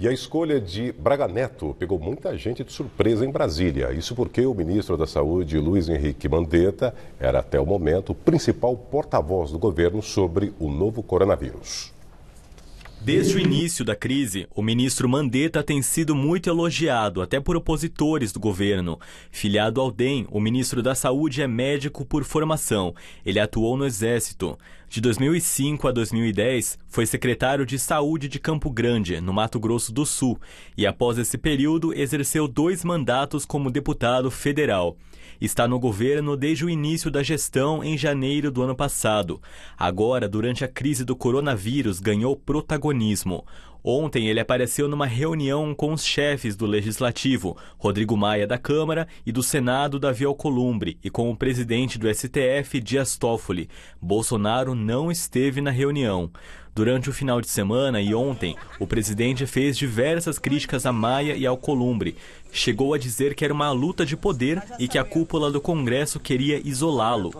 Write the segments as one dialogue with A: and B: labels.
A: E a escolha de Braga Neto pegou muita gente de surpresa em Brasília. Isso porque o ministro da Saúde, Luiz Henrique Mandetta, era até o momento o principal porta-voz do governo sobre o novo coronavírus.
B: Desde o início da crise, o ministro Mandetta tem sido muito elogiado, até por opositores do governo. Filiado ao DEM, o ministro da Saúde é médico por formação. Ele atuou no Exército. De 2005 a 2010, foi secretário de Saúde de Campo Grande, no Mato Grosso do Sul, e após esse período exerceu dois mandatos como deputado federal. Está no governo desde o início da gestão em janeiro do ano passado. Agora, durante a crise do coronavírus, ganhou protagonismo. Ontem ele apareceu numa reunião com os chefes do Legislativo, Rodrigo Maia da Câmara e do Senado, Davi Alcolumbre, e com o presidente do STF, Dias Toffoli. Bolsonaro não esteve na reunião. Durante o final de semana e ontem, o presidente fez diversas críticas a Maia e ao Columbre. Chegou a dizer que era uma luta de poder e que a cúpula do Congresso queria isolá-lo.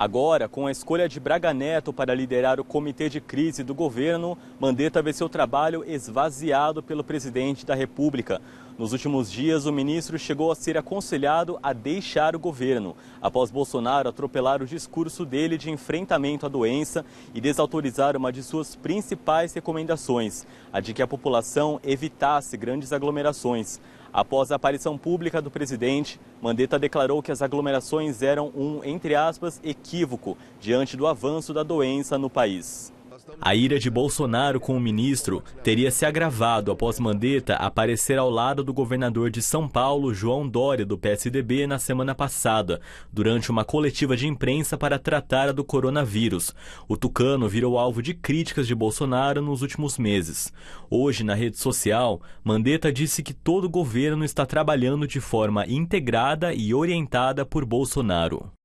B: Agora, com a escolha de Braga Neto para liderar o comitê de crise do governo, Mandetta vê seu trabalho esvaziado pelo presidente da República. Nos últimos dias, o ministro chegou a ser aconselhado a deixar o governo, após Bolsonaro atropelar o discurso dele de enfrentamento à doença e desautorizar uma de suas principais recomendações, a de que a população evitasse grandes aglomerações. Após a aparição pública do presidente, Mandetta declarou que as aglomerações eram um, entre aspas, equívoco diante do avanço da doença no país. A ira de Bolsonaro com o ministro teria se agravado após Mandetta aparecer ao lado do governador de São Paulo, João Dória, do PSDB, na semana passada, durante uma coletiva de imprensa para tratar do coronavírus. O tucano virou alvo de críticas de Bolsonaro nos últimos meses. Hoje, na rede social, Mandetta disse que todo o governo está trabalhando de forma integrada e orientada por Bolsonaro.